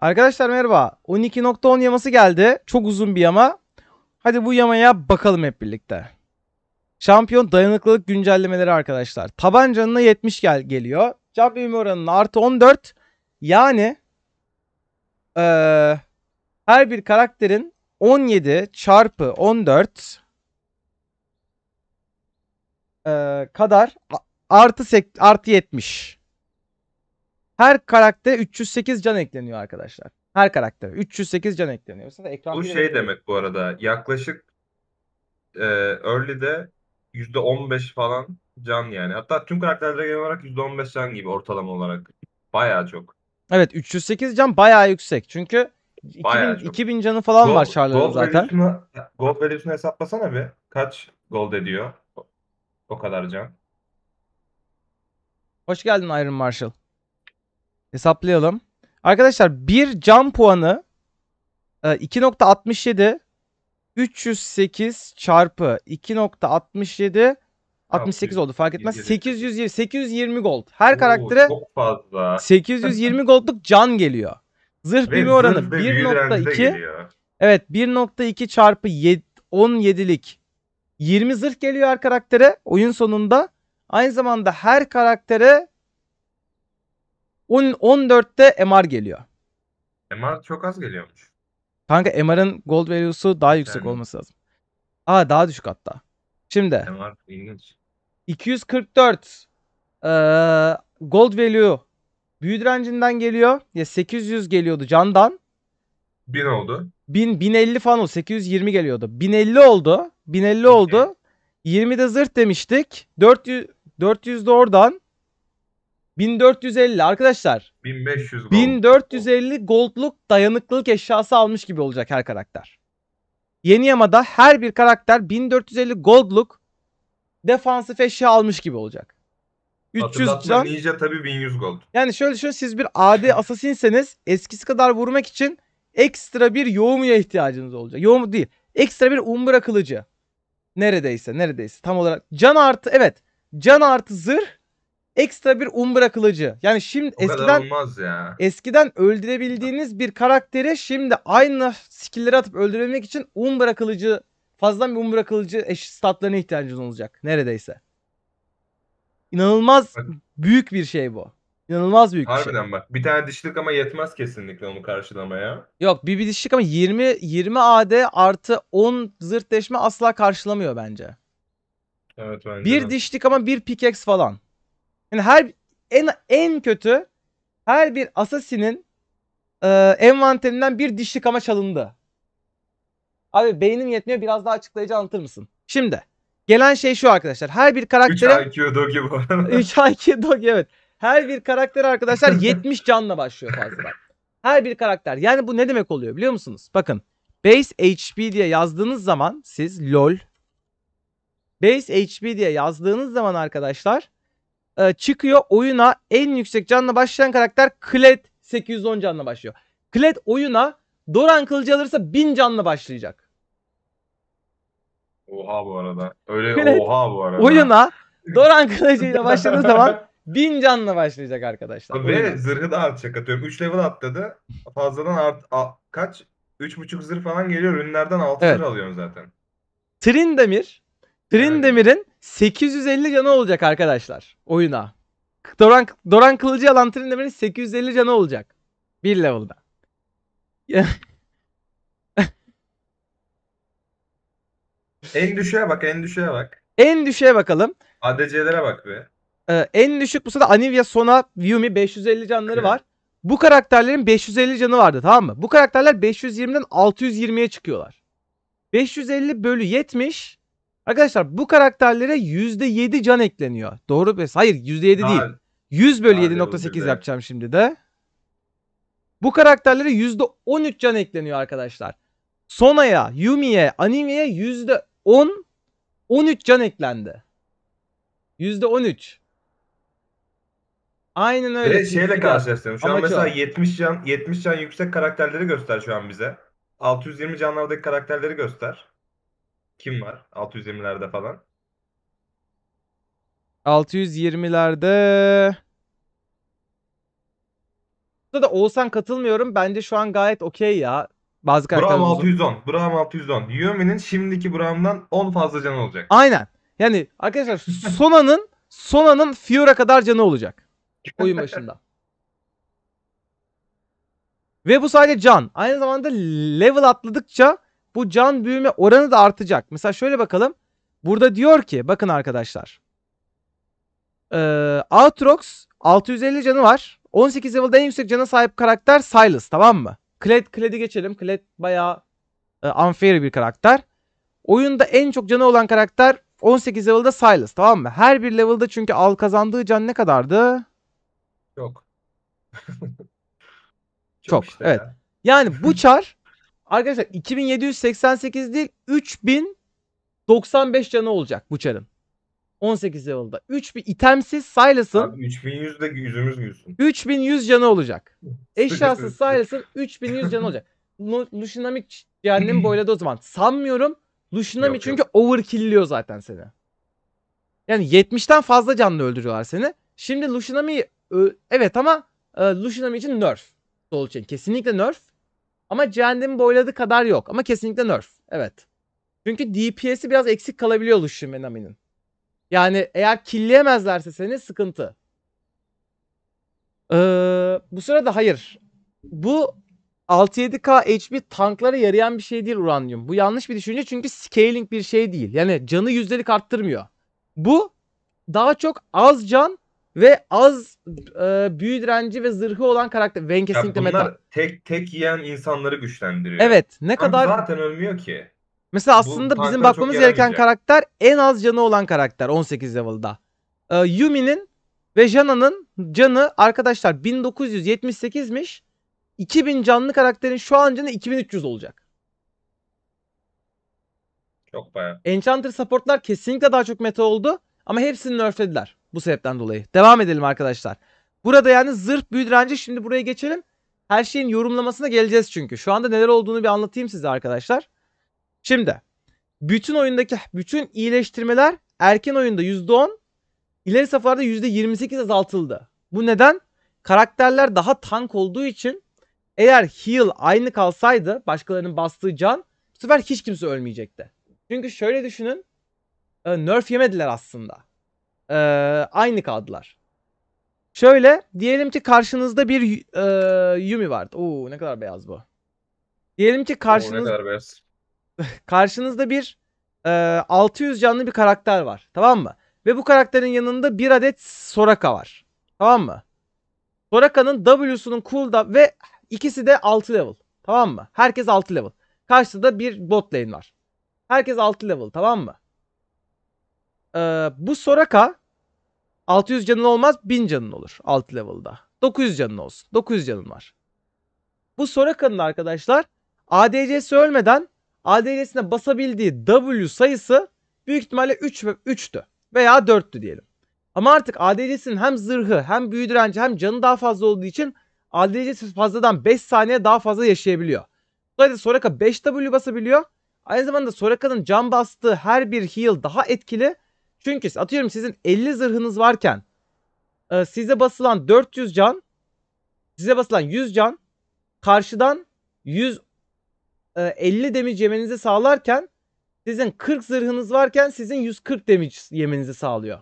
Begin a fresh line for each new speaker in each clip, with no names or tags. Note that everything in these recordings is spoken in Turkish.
Arkadaşlar merhaba. 12.10 yaması geldi. Çok uzun bir yama. Hadi bu yamaya bakalım hep birlikte. Şampiyon dayanıklılık güncellemeleri arkadaşlar. Tabancanına 70 gel geliyor. Can büyüme oranının artı 14. Yani ee, her bir karakterin 17 çarpı 14 e, kadar artı artı 70. Her karaktere 308 can ekleniyor arkadaşlar. Her karaktere 308 can ekleniyor. Mesela
ekran Bu şey de... demek bu arada. Şey. Yaklaşık e, early'de %15 falan can yani. Hatta tüm karakterlere genel olarak %15 can gibi ortalama olarak. Bayağı çok.
Evet 308 can bayağı
yüksek. Çünkü 2000, çok. 2000 canı falan gold, var Charlotte'ın zaten. Gold value'sunu hesaplasana bir. Kaç gold ediyor? O kadar can.
Hoş geldin Iron Marshall. Hesaplayalım. Arkadaşlar bir can puanı 2.67 e, 308 çarpı 2.67 68 oldu fark etmez. 820, 820 gold. Her Oo, karaktere
çok fazla. 820
goldluk can geliyor. Zırh büyüme oranı 1.2. Evet 1.2 çarpı 7, 17'lik 20 zırh geliyor her karaktere oyun sonunda. Aynı zamanda her karaktere 14'te MR geliyor.
MR çok az geliyormuş.
Kanka MR'ın gold value'su daha yüksek yani. olması lazım. Aa daha düşük hatta. Şimdi.
MR ilginç.
244 ee, gold value büyü direncinden geliyor. Ya 800 geliyordu candan. 1000 oldu. 1000 1050 falan oldu. 820 geliyordu. 1050 oldu. 1050 oldu. 20'de zırt demiştik. 400 400'de oradan. 1450 arkadaşlar. 1500 gold. 1450 goldluk dayanıklılık eşyası almış gibi olacak her karakter. Yeni Yama'da her bir karakter 1450 goldluk defansif eşya almış gibi olacak.
300 can. Ninja tabii 1100 gold.
Yani şöyle düşünün siz bir AD asasinseniz eskisi kadar vurmak için ekstra bir yoğumuya ihtiyacınız olacak. Yoğumu değil. Ekstra bir umbra kılıcı. Neredeyse neredeyse tam olarak. Can artı evet. Can artı zırh ekstra bir umbra kılıcı. Yani şimdi o eskiden olmaz ya. eskiden öldürebildiğiniz bir karakteri şimdi aynı skill'leri atıp öldürebilmek için umbra kılıcı fazladan bir umbra kılıcı eşit statlarına ihtiyacınız olacak neredeyse. İnanılmaz büyük bir şey bu. İnanılmaz büyük Harbiden bir şey. Harbiden
bak. Bir tane dişlik ama yetmez kesinlikle onu karşılamaya.
Yok bir, bir dişlik ama 20 20 AD artı 10 zırh deşme asla karşılamıyor bence. Evet bence. Bir de. dişlik ama bir pickaxe falan. Yani her en en kötü her bir asasinin e, envanterinden bir dişlik ama çalındı. Abi beynim yetmiyor biraz daha açıklayıcı anlatır mısın? Şimdi gelen şey şu arkadaşlar. Her bir karaktere 3
IQ Dogi bu. 3
IQ Dogi evet. Her bir karakter arkadaşlar 70 canla başlıyor fazladan. Her bir karakter. Yani bu ne demek oluyor biliyor musunuz? Bakın base HP diye yazdığınız zaman siz lol base HP diye yazdığınız zaman arkadaşlar e, çıkıyor. Oyuna en yüksek canla başlayan karakter Kled 810 canla başlıyor. Kled oyuna Doran kılıcı alırsa 1000 canla başlayacak.
Oha bu arada. Öyle Kled, oha bu arada. Oyuna
Doran kılıcıyla başladığı zaman
1000 canla başlayacak arkadaşlar. Ve oyuna. zırhı da artacak. atıyorum. 3 level atladı. Fazladan art, a, kaç? 3.5 zırh falan geliyor. Ürünlerden 6 evet. zırh alıyorsun zaten.
Trindamir Trindemir'in 850 canı olacak arkadaşlar oyuna. Doran, Doran Kılıcı alan Trindemir'in 850 canı olacak. Bir level'da. en düşüğe bak en düşüğe bak. En düşüğe bakalım.
ADC'lere bak be.
Ee, en düşük bu sırada Anivia, Sona, Yumi 550 canları var. Bu karakterlerin 550 canı vardı tamam mı? Bu karakterler 520'den 620'ye çıkıyorlar. 550 bölü 70 Arkadaşlar bu karakterlere %7 can ekleniyor. Doğru mu? Hayır %7 değil. Hayır. 100 bölü Hayır, 7.8 yapacağım şimdi de. Bu karakterlere %13 can ekleniyor arkadaşlar. Sona'ya, Yumi'ye, Anime'ye %10 13 can eklendi. %13.
Aynen öyle. Ve şeyle karşılaştırıyorum. Şu an mesela o. 70 can 70 can yüksek karakterleri göster şu an bize. 620 canlardaki karakterleri göster. Kim var? 620'lerde falan.
620'lerde Burada da Oğuzhan katılmıyorum. Bence şu an gayet okey ya. Bazı karakterler Braum uzun. 610.
Braum 610. Yumi'nin şimdiki Braum'dan 10 fazla canı olacak.
Aynen. Yani arkadaşlar Sona'nın Sona'nın Fiora kadar canı olacak. Oyun başında. Ve bu sadece can. Aynı zamanda level atladıkça bu can büyüme oranı da artacak. Mesela şöyle bakalım. Burada diyor ki bakın arkadaşlar. Ee, Aatrox 650 canı var. 18 level'da en yüksek cana sahip karakter Silas tamam mı? Kled, Kled'i geçelim. Kled bayağı e, unfair bir karakter. Oyunda en çok canı olan karakter 18 level'da Silas tamam mı? Her bir level'da çünkü al kazandığı can ne kadardı?
Yok. çok,
çok işte evet. Ya. Yani bu çar Arkadaşlar 2788 değil 3095 canı olacak bu çarın. 18 level'da. 3000 itemsiz Silas'ın 3100 de yüzümüz gülsün. 3100 canı olacak. Eşyasız Silas'ın 3100 canı olacak. Lu- Lushinamic cehennem boyladı o zaman. Sanmıyorum. Lushinami çünkü overkill'liyor zaten seni. Yani 70'ten fazla canlı öldürüyorlar seni. Şimdi Lushinami evet ama e, Lushinami için nerf. Dolçin kesinlikle nerf. Ama cehennemi boyladığı kadar yok. Ama kesinlikle nerf. Evet. Çünkü DPS'i biraz eksik kalabiliyor Lucian Menamin'in. Yani eğer killeyemezlerse seni sıkıntı. Ee, bu sırada hayır. Bu 6-7K HP tanklara yarayan bir şey değil uranyum. Bu yanlış bir düşünce çünkü scaling bir şey değil. Yani canı yüzdelik arttırmıyor. Bu daha çok az can ve az e, büyü direnci ve zırhı olan karakter. Vayne kesinlikle bunlar meta.
tek tek yiyen insanları güçlendiriyor. Evet. Ne Kanka kadar zaten ölmüyor ki.
Mesela aslında Bu bizim bakmamız gereken yaramayacak. karakter en az canı olan karakter 18 level'da. Ee, Yumi'nin ve Jana'nın canı arkadaşlar 1978'miş. 2000 canlı karakterin şu an canı 2300 olacak. Çok baya. Enchanter supportlar kesinlikle daha çok meta oldu ama hepsini nerflediler. Bu sebepten dolayı. Devam edelim arkadaşlar. Burada yani zırh büyü şimdi buraya geçelim. Her şeyin yorumlamasına geleceğiz çünkü. Şu anda neler olduğunu bir anlatayım size arkadaşlar. Şimdi bütün oyundaki bütün iyileştirmeler erken oyunda %10 ileri safhalarda %28 azaltıldı. Bu neden? Karakterler daha tank olduğu için eğer heal aynı kalsaydı başkalarının bastığı can bu sefer hiç kimse ölmeyecekti. Çünkü şöyle düşünün e, nerf yemediler aslında e, aynı kaldılar. Şöyle diyelim ki karşınızda bir e, Yumi vardı. Oo ne kadar beyaz bu. Diyelim ki karşınız... Oo, ne kadar beyaz. karşınızda bir e, 600 canlı bir karakter var. Tamam mı? Ve bu karakterin yanında bir adet Soraka var. Tamam mı? Soraka'nın W'sunun cooldown ve ikisi de 6 level. Tamam mı? Herkes 6 level. Karşıda bir bot lane var. Herkes 6 level tamam mı? Ee, bu Soraka 600 canın olmaz 1000 canın olur 6 level'da. 900 canın olsun. 900 canın var. Bu Soraka'nın arkadaşlar ADC'si ölmeden ADC'sine basabildiği W sayısı büyük ihtimalle 3 ve 3'tü veya 4'tü diyelim. Ama artık ADC'sinin hem zırhı hem büyü direnci hem canı daha fazla olduğu için ADC'si fazladan 5 saniye daha fazla yaşayabiliyor. Dolayısıyla Soraka 5W basabiliyor. Aynı zamanda Soraka'nın can bastığı her bir heal daha etkili çünkü atıyorum sizin 50 zırhınız varken e, size basılan 400 can size basılan 100 can karşıdan 100 e, 50 damage yemenizi sağlarken sizin 40 zırhınız varken sizin 140 damage yemenizi sağlıyor.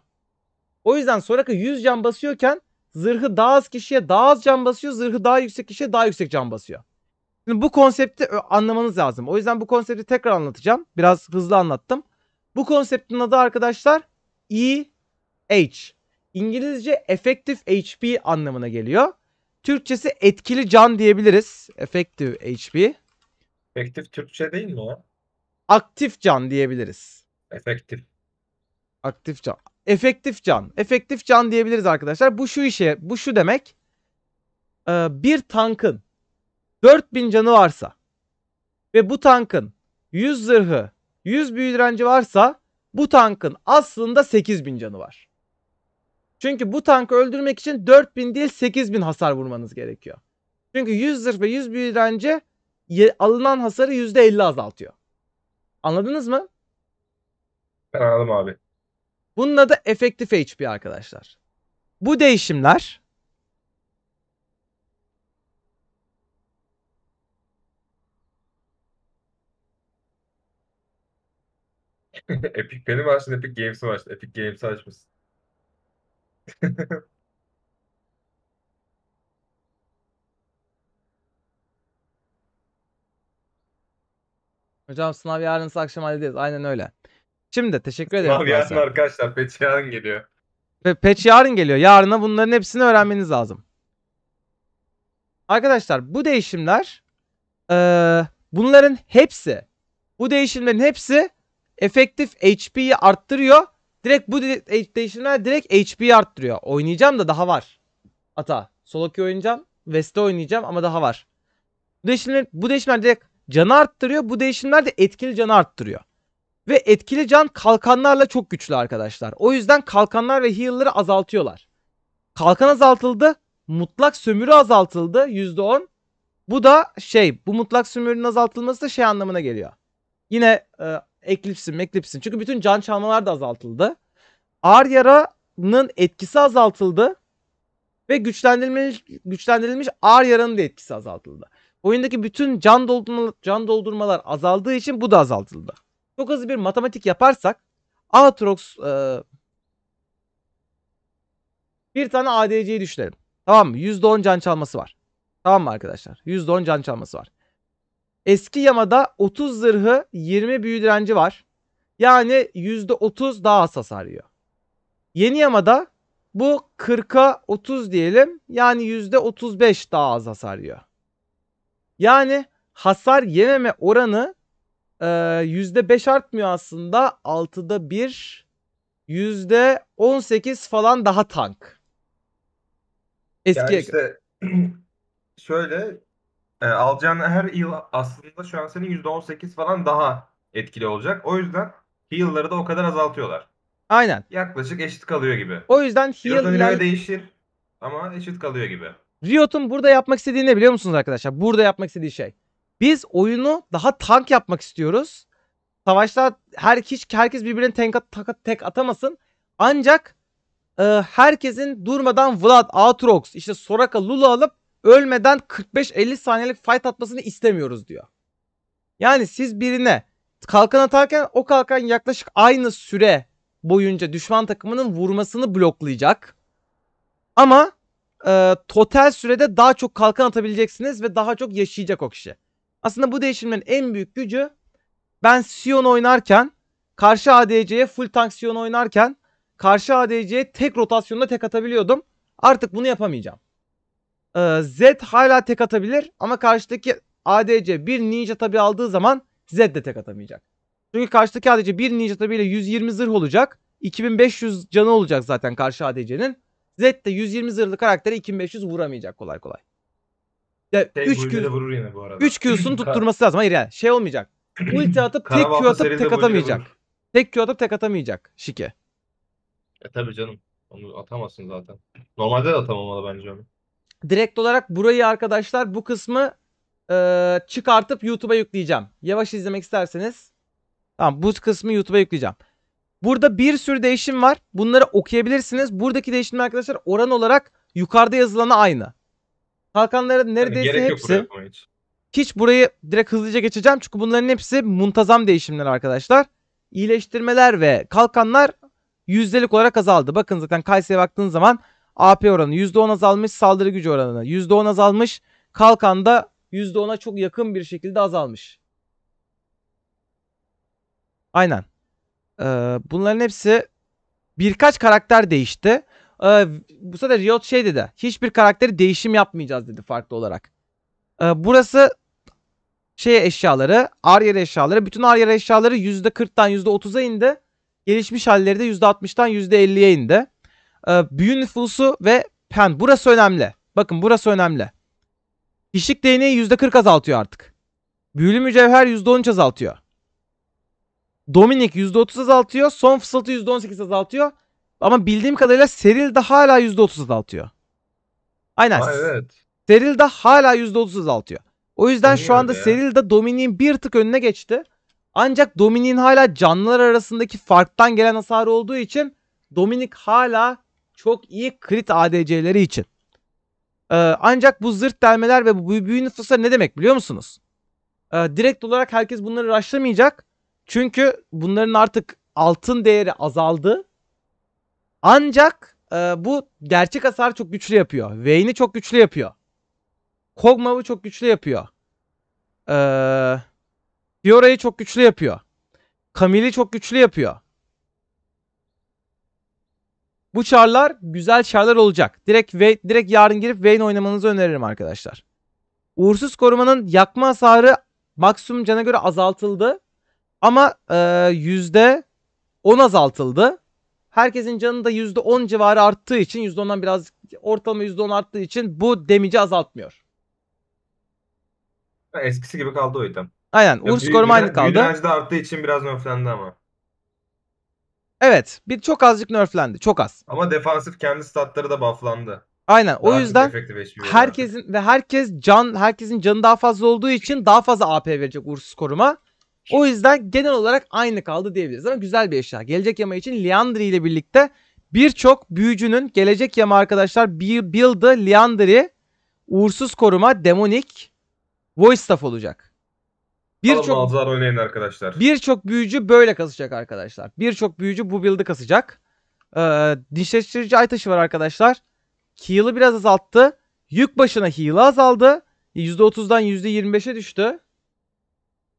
O yüzden sonraki 100 can basıyorken zırhı daha az kişiye daha az can basıyor. Zırhı daha yüksek kişiye daha yüksek can basıyor. Şimdi bu konsepti anlamanız lazım. O yüzden bu konsepti tekrar anlatacağım. Biraz hızlı anlattım. Bu konseptin adı arkadaşlar EH. İngilizce effective HP anlamına geliyor. Türkçesi etkili can diyebiliriz. Effective HP. Efektif Türkçe değil mi o? Aktif can diyebiliriz. Efektif. Aktif can. Efektif can. Efektif can diyebiliriz arkadaşlar. Bu şu işe, bu şu demek. Ee, bir tankın 4000 canı varsa ve bu tankın 100 zırhı, 100 büyü direnci varsa bu tankın aslında 8000 canı var. Çünkü bu tankı öldürmek için 4000 değil 8000 hasar vurmanız gerekiyor. Çünkü 100 zırh ve 100 büyülence alınan hasarı %50 azaltıyor. Anladınız mı?
Ben anladım abi.
Bunun adı efektif HP arkadaşlar. Bu değişimler
Epic Pen'i mi açtın, Epic Games'i mi açtın? Epic Games'i açmışsın.
Hocam sınav yarınsa akşam hallederiz. Aynen öyle. Şimdi teşekkür ederim. Sınav yarın
arkadaşlar. Peç yarın geliyor.
Pe Peç yarın geliyor. Yarına bunların hepsini öğrenmeniz lazım. Arkadaşlar bu değişimler e, bunların hepsi bu değişimlerin hepsi efektif HP'yi arttırıyor. Direkt bu değişimler direkt HP'yi arttırıyor. Oynayacağım da daha var. Ata. Soloki oynayacağım. West'e oynayacağım ama daha var. Bu değişimler, bu değişimler direkt canı arttırıyor. Bu değişimler de etkili canı arttırıyor. Ve etkili can kalkanlarla çok güçlü arkadaşlar. O yüzden kalkanlar ve heal'ları azaltıyorlar. Kalkan azaltıldı. Mutlak sömürü azaltıldı %10. Bu da şey bu mutlak sömürünün azaltılması da şey anlamına geliyor. Yine e, Eclipse'in, Eclipse'in. Çünkü bütün can çalmalar da azaltıldı. Ağır yaranın etkisi azaltıldı. Ve güçlendirilmiş, güçlendirilmiş ağır yaranın da etkisi azaltıldı. Oyundaki bütün can, doldurma, can doldurmalar azaldığı için bu da azaltıldı. Çok hızlı bir matematik yaparsak Aatrox e, bir tane ADC'yi düşünelim. Tamam mı? %10 can çalması var. Tamam mı arkadaşlar? %10 can çalması var. Eski Yama'da 30 zırhı 20 büyü direnci var. Yani %30 daha az hasar yiyor. Yeni Yama'da bu 40'a 30 diyelim. Yani %35 daha az hasar yiyor. Yani hasar yememe oranı e, %5 artmıyor aslında. 6'da 1 %18 falan daha tank. Eski yani işte
şöyle e, alacağın her yıl aslında şu an senin %18 falan daha etkili olacak. O yüzden heal'ları da o kadar azaltıyorlar. Aynen. Yaklaşık eşit kalıyor gibi. O yüzden heal iler... değişir ama eşit kalıyor gibi.
Riot'un burada yapmak istediği ne biliyor musunuz arkadaşlar? Burada yapmak istediği şey. Biz oyunu daha tank yapmak istiyoruz. Savaşta her hiç herkes birbirine tank at, tak, tek atamasın. Ancak e, herkesin durmadan Vlad, Aatrox, işte Soraka, Lulu alıp ölmeden 45-50 saniyelik fight atmasını istemiyoruz diyor. Yani siz birine kalkan atarken o kalkan yaklaşık aynı süre boyunca düşman takımının vurmasını bloklayacak. Ama e, total sürede daha çok kalkan atabileceksiniz ve daha çok yaşayacak o kişi. Aslında bu değişimin en büyük gücü ben Sion oynarken karşı ADC'ye full tank Sion oynarken karşı ADC'ye tek rotasyonda tek atabiliyordum. Artık bunu yapamayacağım. Ee, Z hala tek atabilir ama karşıdaki ADC bir ninja tabi aldığı zaman Z de tek atamayacak. Çünkü karşıdaki ADC bir ninja tabiyle 120 zırh olacak. 2500 canı olacak zaten karşı ADC'nin. Z de 120 zırhlı karaktere 2500 vuramayacak kolay kolay. Ya 3 şey, Q,
vurur yine bu arada. 3 Q'sunu tutturması
lazım. Hayır yani şey olmayacak. Ulti atıp tek Q atıp tek atamayacak. Tek Q atıp tek atamayacak Şike.
E tabi canım. Onu atamazsın zaten. Normalde de atamamalı bence onu
direkt olarak burayı arkadaşlar bu kısmı e, çıkartıp YouTube'a yükleyeceğim. Yavaş izlemek isterseniz. Tamam bu kısmı YouTube'a yükleyeceğim. Burada bir sürü değişim var. Bunları okuyabilirsiniz. Buradaki değişim arkadaşlar oran olarak yukarıda yazılanı aynı. Kalkanların hani neredeyse yani hepsi. Hiç burayı direkt hızlıca geçeceğim. Çünkü bunların hepsi muntazam değişimler arkadaşlar. İyileştirmeler ve kalkanlar yüzdelik olarak azaldı. Bakın zaten Kayseri'ye baktığınız zaman AP oranı %10 azalmış saldırı gücü oranı %10 azalmış kalkan da %10'a çok yakın bir şekilde azalmış. Aynen. Ee, bunların hepsi birkaç karakter değişti. Ee, bu sefer Riot şey dedi. Hiçbir karakteri değişim yapmayacağız dedi farklı olarak. Ee, burası şey eşyaları, Aryer eşyaları. Bütün Aryer eşyaları %40'tan %30'a indi. Gelişmiş halleri de %60'tan %50'ye indi e, büyü nüfusu ve pen. Burası önemli. Bakın burası önemli. Kişilik değneği %40 azaltıyor artık. Büyülü mücevher %13 azaltıyor. Dominik %30 azaltıyor. Son fısıltı %18 azaltıyor. Ama bildiğim kadarıyla Seril de hala %30 azaltıyor. Aynen. Aa, evet. Seril de hala %30 azaltıyor. O yüzden Niye şu anda Seril de Dominik'in bir tık önüne geçti. Ancak Dominik'in hala canlılar arasındaki farktan gelen hasarı olduğu için Dominik hala çok iyi crit ADC'leri için. Ee, ancak bu zırt delmeler ve bu büyü nüfusları ne demek biliyor musunuz? Ee, direkt olarak herkes bunları raşlamayacak. Çünkü bunların artık altın değeri azaldı. Ancak e, bu gerçek hasar çok güçlü yapıyor. Vayne'i çok güçlü yapıyor. Kog'Maw'ı çok güçlü yapıyor. Ee, Fiora'yı çok güçlü yapıyor. Camille'i çok güçlü yapıyor. Bu çarlar güzel çarlar olacak. Direkt ve direkt yarın girip Vayne oynamanızı öneririm arkadaşlar. Uğursuz korumanın yakma hasarı maksimum cana göre azaltıldı. Ama e, %10 azaltıldı. Herkesin canı da %10 civarı arttığı için %10'dan biraz ortalama %10 arttığı için bu demici azaltmıyor.
Eskisi gibi kaldı o item. Aynen. Ya Uğursuz koruma aynı kaldı. Büyülenci de arttığı için biraz nöflendi ama.
Evet. Bir çok azıcık nerflendi. Çok az.
Ama defansif kendi statları da bufflandı.
Aynen. Daha o yüzden herkesin artık. ve herkes can herkesin canı daha fazla olduğu için daha fazla AP verecek Ursus koruma. O yüzden genel olarak aynı kaldı diyebiliriz ama güzel bir eşya. Gelecek yama için Liandri ile birlikte birçok büyücünün gelecek yama arkadaşlar build'ı Liandri, Uğursuz Koruma, Demonik, Voice Staff olacak.
Birçok mağazalar oynayın arkadaşlar.
Birçok büyücü böyle kasacak arkadaşlar. Birçok büyücü bu build'ı kasacak. Ee, dinçleştirici ay taşı var arkadaşlar. Heal'ı biraz azalttı. Yük başına heal'ı azaldı. %30'dan %25'e düştü.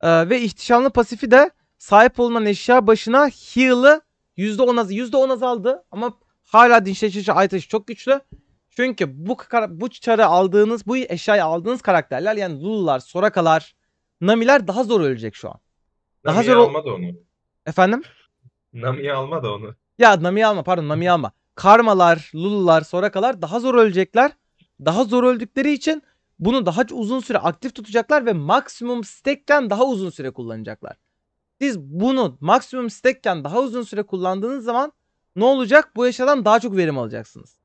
Ee, ve ihtişamlı pasifi de sahip olunan eşya başına heal'ı %10, az, %10 azaldı. Ama hala dinçleştirici ay taşı çok güçlü. Çünkü bu bu çarı aldığınız, bu eşyayı aldığınız karakterler yani Lulular, Sorakalar, Nami'ler daha zor ölecek şu an.
Daha Nami'ye zor ol- alma da onu. Efendim? Nami'ye alma da onu.
Ya Nami'ye alma pardon Nami'ye alma. Karmalar, Lulular, Sorakalar daha zor ölecekler. Daha zor öldükleri için bunu daha uzun süre aktif tutacaklar ve maksimum stack'ken daha uzun süre kullanacaklar. Siz bunu maksimum stack'ken daha uzun süre kullandığınız zaman ne olacak? Bu eşyadan daha çok verim alacaksınız.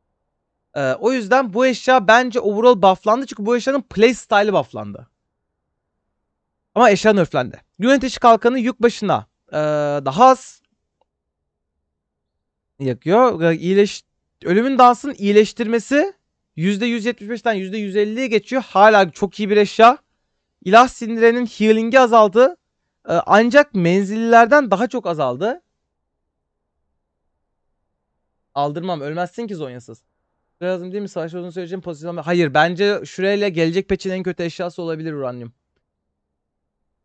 Ee, o yüzden bu eşya bence overall bufflandı çünkü bu eşyanın play style'ı bufflandı. Ama eşya nörflendi. Yönetici kalkanı yük başına ee, daha az yakıyor. İyileş ölümün dansın iyileştirmesi %175'ten %150'ye geçiyor. Hala çok iyi bir eşya. İlah sindirenin healing'i azaldı. Ee, ancak menzillerden daha çok azaldı. Aldırmam. Ölmezsin ki zonyasız. Lazım değil mi? Savaş uzun sürecin pozisyonu. Hayır. Bence şurayla gelecek peçin en kötü eşyası olabilir uranyum.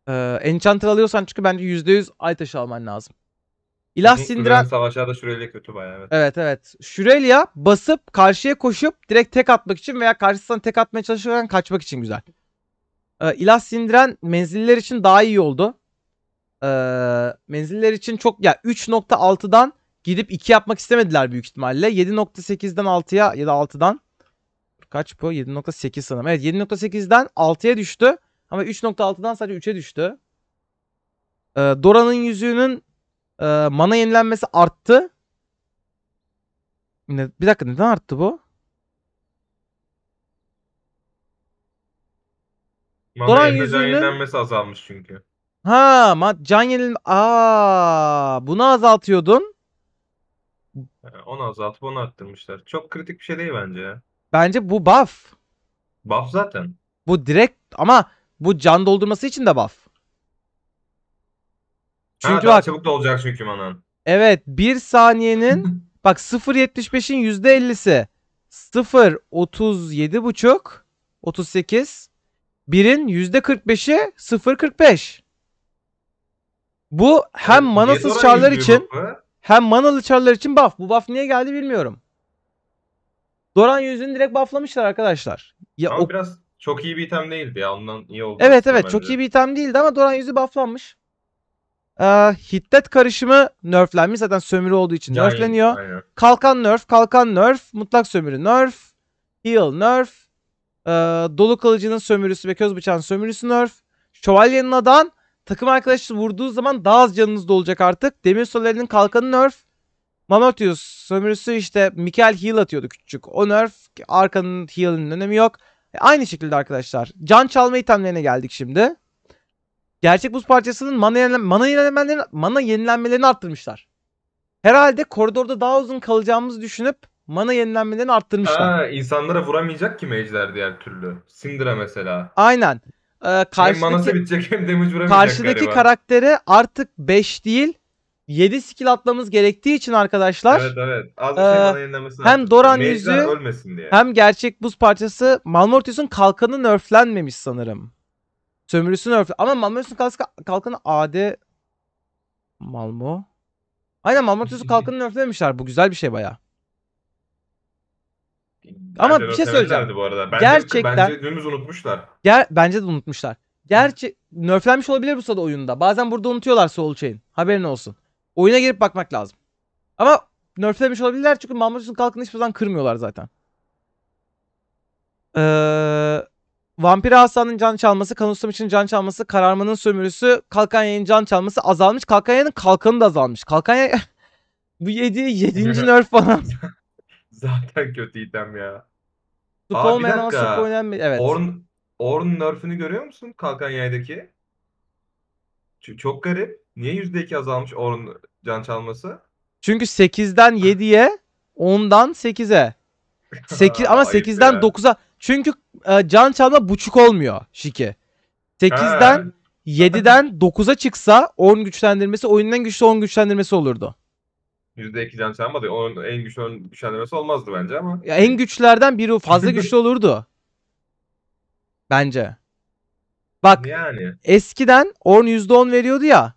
Ee, Enchanter alıyorsan çünkü bence %100 ay taşı alman lazım. İlah sindiren...
Savaşlarda Şurelia kötü bayağı evet.
Evet evet. Şürelia basıp karşıya koşup direkt tek atmak için veya karşısına tek atmaya çalışırken kaçmak için güzel. Ee, ilah sindiren menziller için daha iyi oldu. Ee, menziller için çok ya 3.6'dan gidip 2 yapmak istemediler büyük ihtimalle. 7.8'den 6'ya ya da 6'dan kaç bu? 7.8 sanırım. Evet 7.8'den 6'ya düştü. Ama 3.6'dan sadece 3'e düştü. Ee, Dora'nın yüzüğünün e, mana yenilenmesi arttı. Ne, bir dakika neden arttı bu?
Mana Doran yüzüğünün... yenilenmesi azalmış çünkü.
Ha, ma can yenil Aa, bunu azaltıyordun.
Ee, onu azaltıp onu arttırmışlar. Çok kritik bir şey değil bence ya.
Bence bu buff.
Buff zaten.
Bu direkt ama bu can doldurması için de buff. Çünkü ha, daha bak, çabuk dolacak çünkü manan. Evet 1 saniyenin bak 0.75'in %50'si 0.37.5 38 1'in %45'i 0.45. Bu hem yani manasız çarlar için buff'ı? hem manalı çarlar için buff. Bu buff niye geldi bilmiyorum. Doran yüzünü direkt bufflamışlar arkadaşlar. Ya Ama o... biraz
çok iyi bir item değildi ya. Ondan iyi oldu.
Evet evet bence. çok iyi bir item değildi ama Doran yüzü bufflanmış. Ee, hiddet karışımı nerflenmiş. Zaten sömürü olduğu için yani, nerfleniyor. Aynen. Kalkan nerf, kalkan nerf, mutlak sömürü nerf, heal nerf, e, dolu kılıcının sömürüsü ve köz bıçağın sömürüsü nerf. Şövalyenin adan takım arkadaşı vurduğu zaman daha az canınız dolacak artık. Demir Soler'in kalkanı nerf. Manotius sömürüsü işte Mikael heal atıyordu küçük. O nerf arkanın heal'inin önemi yok. E, aynı şekilde arkadaşlar can çalma itemlerine geldik şimdi. Gerçek buz parçasının mana, yenilen mana, yenilenmelerini, mana yenilenmelerini arttırmışlar. Herhalde koridorda daha uzun kalacağımızı düşünüp mana yenilenmelerini arttırmışlar. Ha, insanlara vuramayacak
ki mage'ler diğer türlü. Sindire mesela.
Aynen. Ee, karşıdaki, hem manası bitecek hem damage vuramayacak Karşıdaki galiba. karaktere artık 5 değil 7 skill atmamız gerektiği için arkadaşlar. Evet evet. Az ee, hem Doran yüzü ölmesin diye. hem gerçek buz parçası Malmortius'un kalkanı nerflenmemiş sanırım. Sömürüsü nerflen. Ama Malmortius'un kalkanı AD Malmo. Aynen Malmortius'un kalkanı nerflememişler. Bu güzel bir şey baya. Ama bir şey söyleyeceğim. Bu arada. Bence, Gerçekten. Bence dümdüz unutmuşlar. Ger bence de unutmuşlar. Gerçi nerflenmiş olabilir bu sırada oyunda. Bazen burada unutuyorlar Soul Chain. Haberin olsun oyuna girip bakmak lazım. Ama nerflemiş olabilirler çünkü Malmö'sün kalkını hiçbir zaman kırmıyorlar zaten. Ee, Vampir hastanın can çalması, Kanusum için can çalması, Kararmanın sömürüsü, Kalkanya'nın can çalması azalmış. Kalkanya'nın kalkanı da azalmış. Kalkanya bu yedi, yedinci nerf falan.
zaten kötü item ya. Suk olmayan ama suk önemli. Evet. Orn, Orn nerf'ünü görüyor musun Kalkanya'daki? Çok garip. Niye %2 azalmış Orun can çalması?
Çünkü 8'den 7'ye 10'dan 8'e. 8 ama 8'den 9'a çünkü e, can çalma buçuk olmuyor Şike. 8'den Ha. 7'den 9'a çıksa 10 güçlendirmesi oyundan güçlü 10 güçlendirmesi olurdu.
%2 can çalmadı. Onun en güçlü ön güçlendirmesi olmazdı bence ama. Ya
en güçlerden biri fazla güçlü olurdu. Bence. Bak Yani. eskiden 10 %10 veriyordu ya.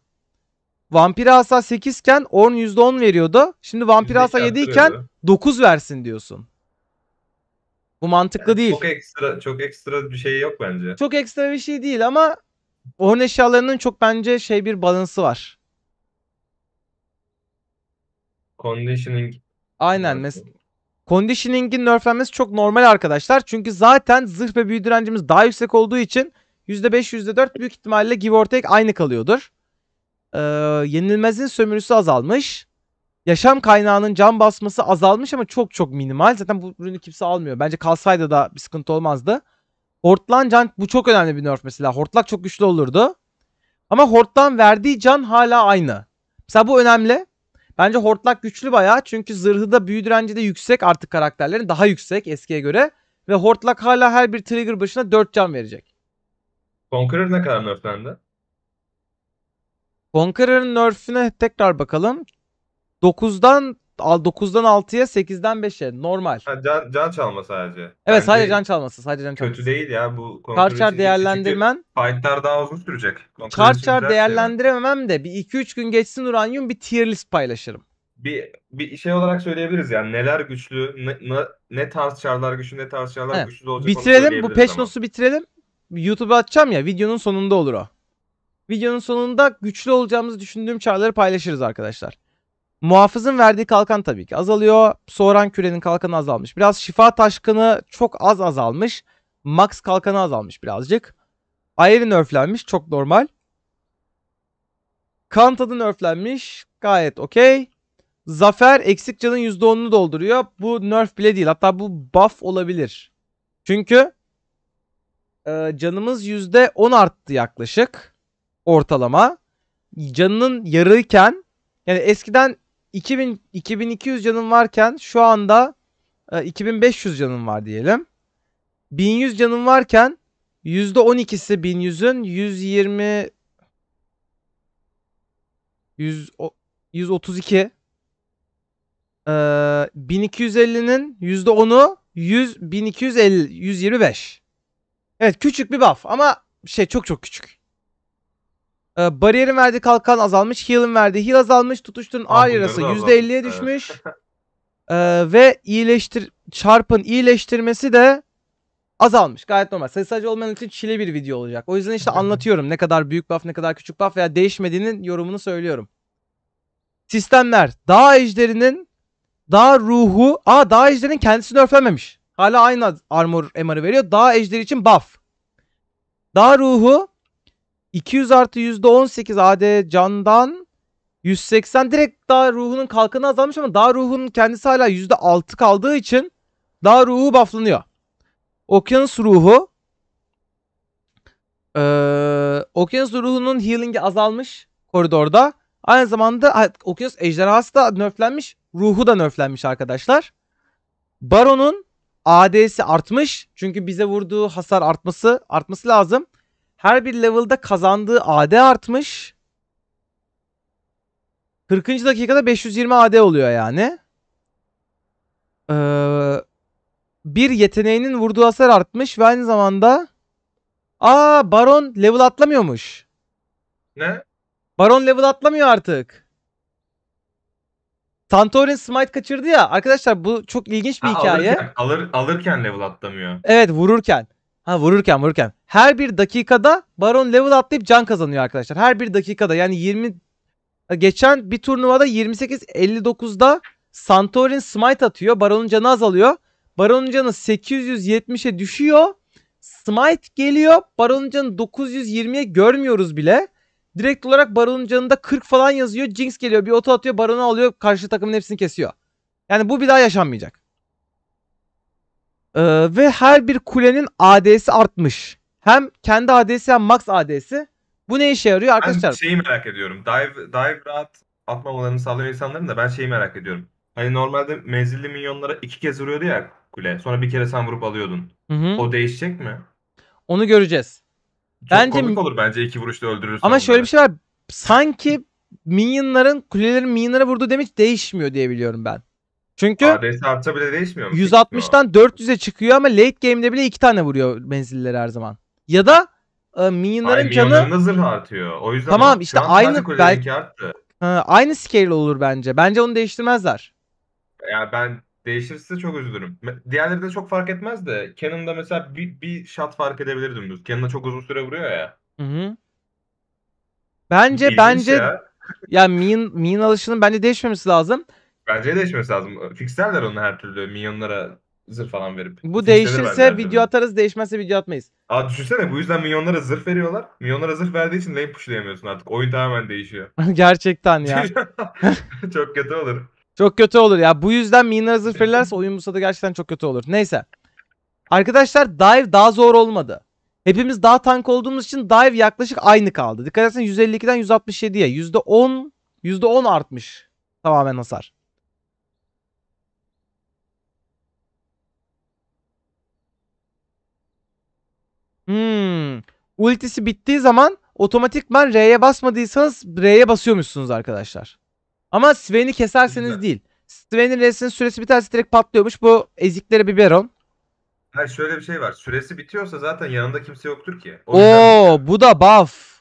Vampire hasa 8 iken Orn %10 veriyordu. Şimdi vampire hasa 7 iken 9 versin diyorsun. Bu mantıklı yani değil. Çok
ekstra çok ekstra bir şey yok bence.
Çok ekstra bir şey değil ama Orn eşyalarının çok bence şey bir balansı var.
Conditioning.
Aynen. Mes Conditioning'in nerflenmesi çok normal arkadaşlar. Çünkü zaten zırh ve büyü direncimiz daha yüksek olduğu için %5 %4 büyük ihtimalle give or take aynı kalıyordur e, ee, yenilmezin sömürüsü azalmış. Yaşam kaynağının can basması azalmış ama çok çok minimal. Zaten bu ürünü kimse almıyor. Bence kalsaydı da bir sıkıntı olmazdı. Hortlan can bu çok önemli bir nerf mesela. Hortlak çok güçlü olurdu. Ama hortlan verdiği can hala aynı. Mesela bu önemli. Bence hortlak güçlü bayağı çünkü zırhı da büyü direnci de yüksek artık karakterlerin daha yüksek eskiye göre. Ve hortlak hala her bir trigger başına 4 can verecek. Conqueror ne kadar nerflendi? Conqueror'ın nerf'üne tekrar bakalım. 9'dan 9'dan 6'ya 8'den 5'e normal.
Ha, can, can çalma sadece. Evet Bence sadece can çalması.
Sadece can çalması. Kötü
değil ya bu. Karçar değerlendirmen. Fight'lar daha uzun sürecek. Karçar değerlendirememem
de bir 2-3 gün geçsin uranyum bir tier list paylaşırım.
Bir, bir şey olarak söyleyebiliriz yani neler güçlü, ne, ne, ne tarz çarlar güçlü, ne tarz çarlar evet. güçlü olacak Bitirelim bu patch
notes'u bitirelim. YouTube'a atacağım ya videonun sonunda olur o videonun sonunda güçlü olacağımızı düşündüğüm çarları paylaşırız arkadaşlar. Muhafızın verdiği kalkan tabii ki azalıyor. Soğuran kürenin kalkanı azalmış. Biraz şifa taşkını çok az azalmış. Max kalkanı azalmış birazcık. Iron örflenmiş çok normal. Kant adı örflenmiş Gayet okey. Zafer eksik canın %10'unu dolduruyor. Bu nerf bile değil. Hatta bu buff olabilir. Çünkü e, canımız %10 arttı yaklaşık ortalama. Canının yarıyken yani eskiden 2000 2200 canın varken şu anda 2500 e, canın var diyelim. 1100 canın varken %12'si 1100'ün 120 100, 132 1250'nin %10'u 100 1250 125. Evet küçük bir buff ama şey çok çok küçük. Ee, bariyerin verdiği kalkan azalmış. Heal'ın verdiği heal azalmış. Tutuşturun ağır yarası %50'ye düşmüş. ee, ve iyileştir çarpın iyileştirmesi de azalmış. Gayet normal. Sayısalcı olmayan için çile bir video olacak. O yüzden işte anlatıyorum ne kadar büyük buff ne kadar küçük buff veya değişmediğinin yorumunu söylüyorum. Sistemler. Dağ ejderinin dağ ruhu. Aa dağ ejderinin kendisi nerflenmemiş. Hala aynı armor emarı veriyor. Dağ ejderi için buff. Dağ ruhu 200 artı %18 AD candan 180 direkt daha ruhunun kalkanı azalmış ama daha ruhunun kendisi hala %6 kaldığı için daha ruhu bufflanıyor. Okyanus ruhu ee, Okyanus ruhunun healing'i azalmış koridorda. Aynı zamanda Okyanus ejderhası da nerflenmiş. Ruhu da nerflenmiş arkadaşlar. Baron'un AD'si artmış. Çünkü bize vurduğu hasar artması artması lazım her bir level'da kazandığı AD artmış. 40. dakikada 520 AD oluyor yani. Ee, bir yeteneğinin vurduğu hasar artmış ve aynı zamanda Aa Baron level atlamıyormuş. Ne? Baron level atlamıyor artık. Santorin smite kaçırdı ya. Arkadaşlar bu çok ilginç bir Aa, hikaye. Alırken,
alır, alırken level atlamıyor.
Evet vururken. Ha vururken vururken. Her bir dakikada Baron level atlayıp can kazanıyor arkadaşlar. Her bir dakikada yani 20 geçen bir turnuvada 28-59'da Santorin smite atıyor. Baron'un canı azalıyor. Baron'un canı 870'e düşüyor. Smite geliyor. Baron'un canı 920'ye görmüyoruz bile. Direkt olarak Baron'un canında 40 falan yazıyor. Jinx geliyor bir oto atıyor. Baron'u alıyor. Karşı takımın hepsini kesiyor. Yani bu bir daha yaşanmayacak. Ee, ve her bir kulenin AD'si artmış. Hem kendi AD'si hem max AD'si. Bu ne işe yarıyor arkadaşlar? Ben
şeyi merak ediyorum. Dive, dive rahat atmamalarını sağlıyor insanların da ben şeyi merak ediyorum. Hani normalde menzilli minyonlara iki kez vuruyordu ya kule. Sonra bir kere sen vurup alıyordun. Hı hı. O değişecek mi? Onu göreceğiz.
Çok bence komik olur
bence iki vuruşta öldürürsün. Ama onları.
şöyle bir şey var. Sanki minyonların kulelerin minyonlara vurduğu demek değişmiyor diye biliyorum ben. Çünkü
ADS bile değişmiyor mu?
160'tan 400'e çıkıyor ama late game'de bile 2 tane vuruyor menzilleri her zaman. Ya da e, minionların Hayır, canı... Minyonların zırhı
artıyor. O yüzden tamam işte aynı belki arttı.
Ha, aynı scale olur bence. Bence onu değiştirmezler.
Ya ben değişirse çok üzülürüm. Diğerleri de çok fark etmez de Canon'da mesela bir, bir shot fark edebilir dümdüz. Canon'da çok uzun süre vuruyor ya.
Hı hı. Bence İlginç bence ya. ya Min mean alışının bence değişmemesi lazım.
Bence değişmesi lazım. Fixlerler onu her türlü milyonlara zırh falan verip. Bu Fixlenir bence her değişirse türlü. video atarız, değişmezse video atmayız. Aa düşünsene bu yüzden milyonlara zırh veriyorlar. Milyonlara zırh verdiği için lane pushlayamıyorsun artık. Oyun tamamen değişiyor.
Gerçekten ya.
Çok kötü olur.
Çok kötü olur ya. Bu yüzden milyonlara zırh verirlerse oyun bu sırada gerçekten çok kötü olur. Neyse. Arkadaşlar dive daha zor olmadı. Hepimiz daha tank olduğumuz için dive yaklaşık aynı kaldı. Dikkat etsin 152'den 167'ye %10 %10 artmış tamamen hasar. Hmm. Ultisi bittiği zaman otomatikman R'ye basmadıysanız R'ye basıyormuşsunuz arkadaşlar. Ama Sven'i keserseniz Güzel. değil. Sven'in R'sinin süresi biterse direkt patlıyormuş. Bu eziklere bir beron.
Hayır şöyle bir şey var. Süresi bitiyorsa zaten yanında kimse yoktur ki. O
Oo bu da buff.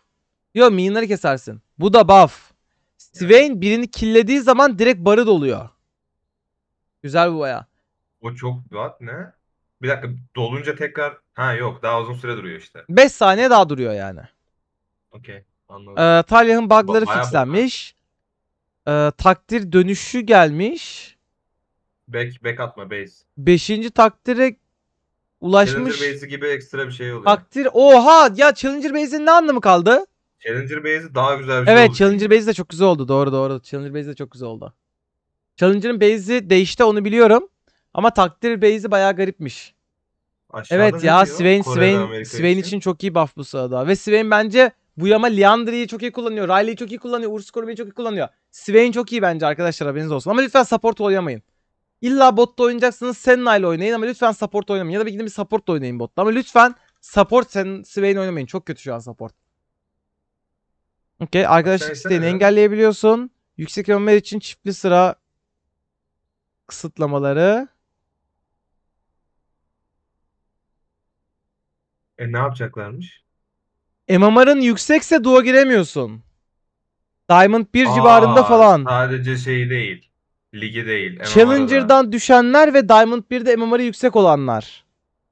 Yo minionları kesersin.
Bu da buff. Swain birini killediği zaman direkt barı doluyor. Güzel bu baya.
O çok buff ne? Bir dakika dolunca tekrar ha yok daha uzun süre duruyor işte.
5 saniye daha duruyor yani.
Okey anladım. Ee, Talya'nın bugları Bayağı
fixlenmiş. Ee, takdir dönüşü gelmiş.
Back, back atma base.
5. takdire ulaşmış. Challenger
base'i gibi ekstra bir şey oluyor.
Takdir oha ya Challenger base'in ne anlamı kaldı?
Challenger base'i daha güzel bir şey Evet
Challenger base de çok güzel oldu doğru doğru. Challenger base de çok güzel oldu. Challenger'ın base'i değişti onu biliyorum. Ama takdir base'i bayağı garipmiş.
Aşağıda evet ya Swain Swain Swain
için çok iyi buff bu sırada. Ve Swain bence bu yama Leandri'yi çok iyi kullanıyor. Riley'i çok iyi kullanıyor. Urs korumayı çok iyi kullanıyor. Swain çok iyi bence arkadaşlar haberiniz olsun. Ama lütfen support oynamayın. İlla botta oynayacaksınız Senna ile oynayın ama lütfen support oynamayın. Ya da bir gidin bir support oynayın botta. Ama lütfen support sen Swain oynamayın. Çok kötü şu an support. Okey arkadaşlar isteğini şey engelleyebiliyorsun. Yüksek ömer için çiftli sıra kısıtlamaları.
E ne yapacaklarmış?
MMR'ın yüksekse duo giremiyorsun. Diamond 1 Aa, civarında falan.
Sadece şey değil. Ligi değil. MMR'da. Challenger'dan
düşenler ve Diamond 1'de MMR'ı yüksek olanlar.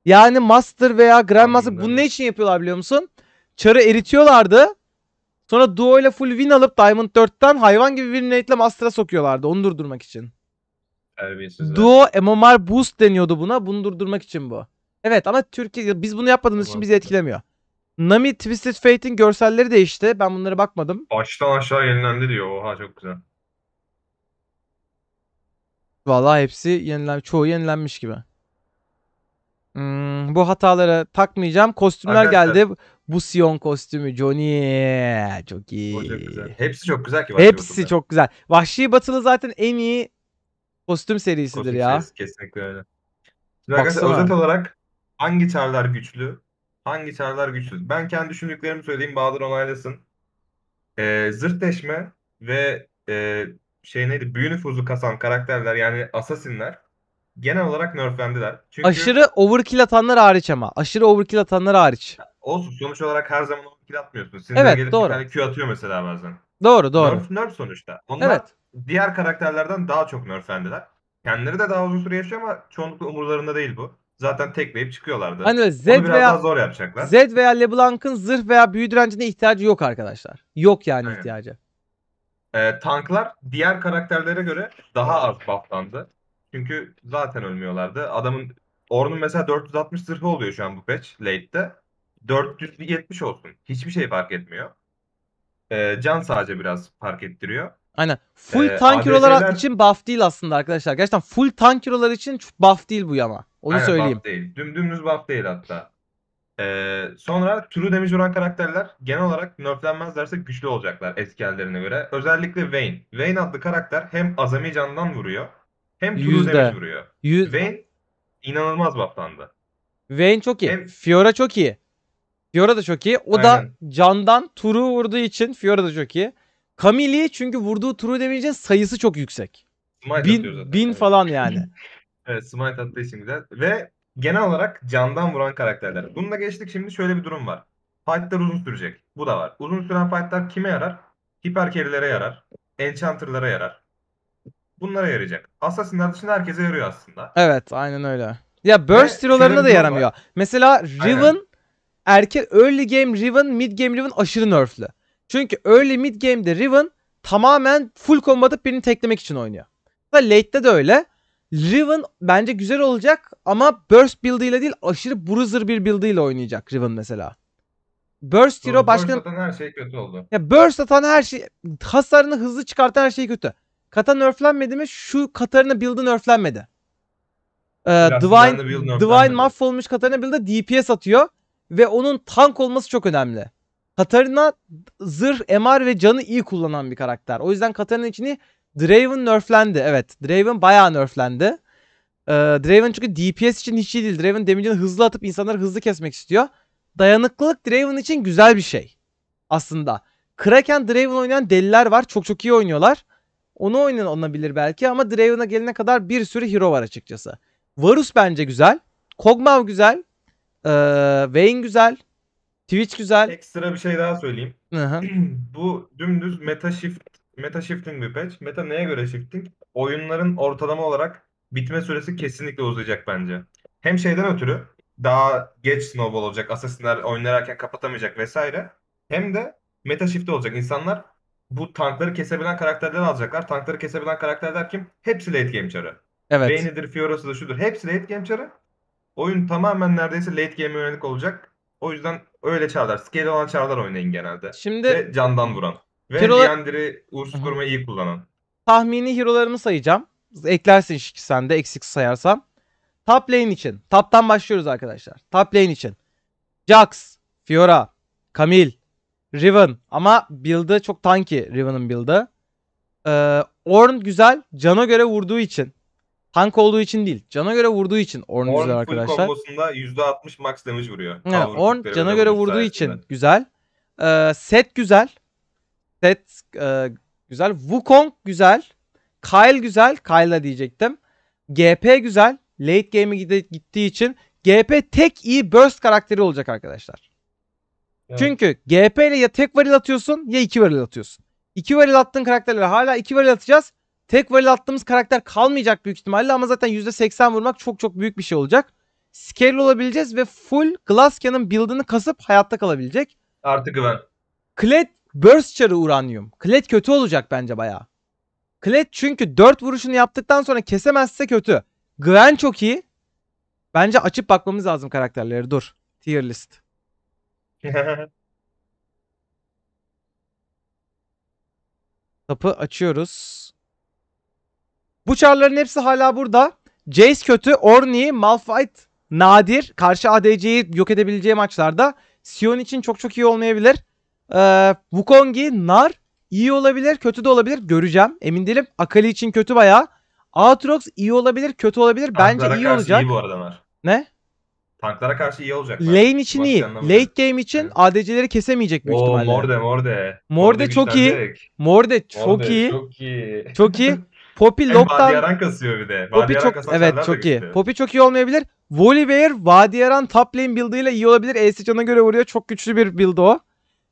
Yani Master veya Grandmaster bunu ne için yapıyorlar biliyor musun? Çarı eritiyorlardı. Sonra duo ile full win alıp Diamond 4'ten hayvan gibi bir nate'le Master'a sokuyorlardı. Onu durdurmak için. Duo MMR Boost deniyordu buna. Bunu durdurmak için bu. Evet ama Türkiye biz bunu yapmadığımız için bizi etkilemiyor. Nami Twisted Fate'in görselleri değişti. Ben bunlara bakmadım.
Baştan aşağı yenilendi diyor. Oha çok güzel.
Vallahi hepsi yenilen çoğu yenilenmiş gibi. Hmm, bu hatalara takmayacağım. Kostümler Arkadaşlar. geldi. Bu Sion kostümü Johnny çok iyi. çok güzel. Hepsi çok güzel ki. Hepsi Batı'da. çok güzel. Vahşi Batılı zaten en iyi kostüm serisidir Kostüm ya. serisi,
Kesinlikle öyle. arkadaşlar özet olarak Hangi çarlar güçlü? Hangi çarlar güçsüz? Ben kendi düşündüklerimi söyleyeyim. Bahadır onaylasın. Ee, zırtleşme ve e, şey neydi? Büyü nüfuzu kasan karakterler yani asasinler genel olarak nerflendiler. Çünkü Aşırı
overkill atanlar hariç ama. Aşırı overkill atanlar hariç.
olsun sonuç olarak her zaman overkill atmıyorsun. Sinir'e Evet, gelip doğru. bir tane Q atıyor mesela bazen.
Doğru doğru. Nerf,
nerf sonuçta. Onlar Evet. diğer karakterlerden daha çok nerflendiler. Kendileri de daha uzun süre yaşıyor ama çoğunlukla umurlarında değil bu zaten tekleyip çıkıyorlardı. Hani Z Onu veya daha zor yapacaklar. Z
veya LeBlanc'ın zırh veya büyü direncine ihtiyacı yok arkadaşlar. Yok yani Aynen. ihtiyacı.
Ee, tanklar diğer karakterlere göre daha az bufflandı. Çünkü zaten ölmüyorlardı. Adamın Ornn'un mesela 460 zırhı oluyor şu an bu patch late'de. 470 olsun. Hiçbir şey fark etmiyor. Ee, can sadece biraz fark ettiriyor.
Aynen. Full ee, tank ADC'ler... için buff değil aslında arkadaşlar. Gerçekten full tank hero'lar için buff değil bu yama. Onu Aynen, söyleyeyim. Buff
değil. Düm, dümdüz buff değil hatta. Ee, sonra true damage vuran karakterler genel olarak nerflenmezlerse güçlü olacaklar eski ellerine göre. Özellikle Vayne. Vayne adlı karakter hem azami candan vuruyor hem true Yüzde. damage vuruyor. Yüz... Vayne inanılmaz bufflandı.
Vayne çok iyi. Hem... Fiora çok iyi. Fiora da çok iyi. O Aynen. da candan turu vurduğu için Fiora da çok iyi. Kamili çünkü vurduğu true damage'in sayısı çok yüksek. Smite Bin, zaten. bin Evet. falan yani.
Evet smite attığı için güzel. Ve genel olarak candan vuran karakterler. Bunu geçtik şimdi şöyle bir durum var. Fight'lar uzun sürecek. Bu da var. Uzun süren fight'lar kime yarar? Hiper carry'lere yarar. Enchanter'lara yarar. Bunlara yarayacak. Assassin'lar dışında herkese yarıyor aslında.
Evet aynen öyle. Ya burst şöyle tirolarına da durum yaramıyor. Mesela Riven erke early game Riven, mid game Riven aşırı nerflü. Çünkü early mid game'de Riven tamamen full combatıp birini teklemek için oynuyor. Ve late'de de öyle. Riven bence güzel olacak ama burst build'iyle değil aşırı bruiser bir build'iyle oynayacak Riven mesela. Burst hero başka... Burst
atan her şey kötü oldu.
Ya burst atan her şey... Hasarını hızlı çıkartan her şey kötü. Katan örflenmedi mi? Şu Katarina build'ın örflenmedi. Ee, Divine, Divine mahvolmuş Katarina build'a DPS atıyor. Ve onun tank olması çok önemli. Katarina zırh, MR ve canı iyi kullanan bir karakter. O yüzden Katarina içini Draven nerflendi. Evet Draven bayağı nerflendi. Ee, Draven çünkü DPS için hiç iyi değil. Draven damage'ini hızlı atıp insanları hızlı kesmek istiyor. Dayanıklılık Draven için güzel bir şey. Aslında. Kraken Draven oynayan deliler var. Çok çok iyi oynuyorlar. Onu oynanabilir belki ama Draven'a gelene kadar bir sürü hero var açıkçası. Varus bence güzel.
Kog'Maw güzel. Ee, Vayne güzel. Twitch güzel. Ekstra bir şey daha söyleyeyim. Bu dümdüz meta shift meta shifting bir patch. Meta neye göre shifting? Oyunların ortalama olarak bitme süresi kesinlikle uzayacak bence. Hem şeyden ötürü daha geç snowball olacak. Assassin'ler oynarken kapatamayacak vesaire. Hem de meta shift olacak. İnsanlar bu tankları kesebilen karakterler alacaklar. Tankları kesebilen karakterler kim? Hepsi late game çarı. Evet. Vayne'dir, Fiora'sı da şudur. Hepsi late game çarı. Oyun tamamen neredeyse late game yönelik olacak. O yüzden öyle çarlar. Scale olan çarlar oynayın genelde. Şimdi Ve candan vuran. Ve Hero... Diyandir'i uğursuz korumayı iyi kullanan.
Tahmini hero'larımı sayacağım. Eklersin şiki sen de eksik sayarsam. Top lane için. Top'tan başlıyoruz arkadaşlar. Top lane için. Jax, Fiora, Camille, Riven ama build'ı çok tanki Riven'ın build'ı. Ee, Ornn güzel cana göre vurduğu için Tank olduğu için değil. Cana göre vurduğu için Orn, Orn güzel arkadaşlar. Orn
kombosunda %60 max damage vuruyor. Evet, Orn cana göre vurduğu sayesinde.
için güzel. Ee, set güzel. Set e, güzel. Wukong güzel. Kyle güzel. Kyle'la diyecektim. GP güzel. Late game'e gittiği için GP tek iyi burst karakteri olacak arkadaşlar. Evet. Çünkü GP ile ya tek varil atıyorsun ya iki varil atıyorsun. İki varil attığın karakterlere hala iki varil atacağız. Tek varil attığımız karakter kalmayacak büyük ihtimalle ama zaten %80 vurmak çok çok büyük bir şey olacak. Scale olabileceğiz ve full Glaskia'nın build'ını kasıp hayatta kalabilecek. Artı güven. Kled Burst Char'ı Uranium. Klet kötü olacak bence bayağı. Klet çünkü 4 vuruşunu yaptıktan sonra kesemezse kötü. Gwen çok iyi. Bence açıp bakmamız lazım karakterleri. Dur. Tier list. Tapı açıyoruz. Bu çarların hepsi hala burada. Jace kötü, Ornni, malfight, Nadir karşı ADC'yi yok edebileceği maçlarda Sion için çok çok iyi olmayabilir. Ee, Wukong'i, Nar iyi olabilir, kötü de olabilir. Göreceğim. Emin değilim. Akali için kötü bayağı. Aatrox iyi olabilir, kötü olabilir. Bence Tanklara iyi olacak. iyi bu arada Nar. Ne?
Tanklara karşı iyi olacak. Lane
için iyi. Late game için evet. ADC'leri kesemeyecek büyük ihtimalle. Morde, Morde. Morde, Morde çok iyi. Morde çok Morde, iyi. Çok iyi. Çok iyi. Poppy Lockdown... Vadiyaran
kasıyor bir de. Poppy çok evet çok iyi. gitti.
Poppy çok iyi olmayabilir. Volibear Vadiyaran top lane build'ıyla iyi olabilir. Escan'a göre vuruyor. Çok güçlü bir build o.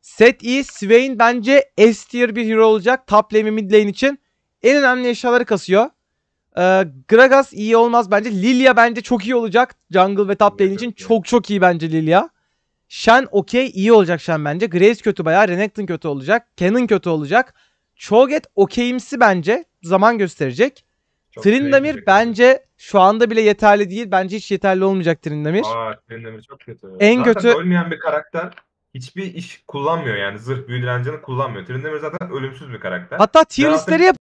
Set iyi. E, Swain bence S tier bir hero olacak. Top lane ve mid lane için. En önemli eşyaları kasıyor. Ee, Gragas iyi olmaz bence. Lilia bence çok iyi olacak. Jungle ve top lane için çok çok iyi bence Lilia. Shen okey iyi olacak Shen bence. Graves kötü bayağı. Renekton kötü olacak. Canon kötü olacak. Cho'Gath okeyimsi bence zaman gösterecek. Çok Trindamir bence şu anda bile yeterli değil. Bence hiç yeterli olmayacak Trindamir. Aa
Trindamir çok kötü. En zaten kötü... ölmeyen bir karakter hiçbir iş kullanmıyor yani. Zırh büyülencini kullanmıyor. Trindamir zaten ölümsüz bir karakter. Hatta tier listleri
yap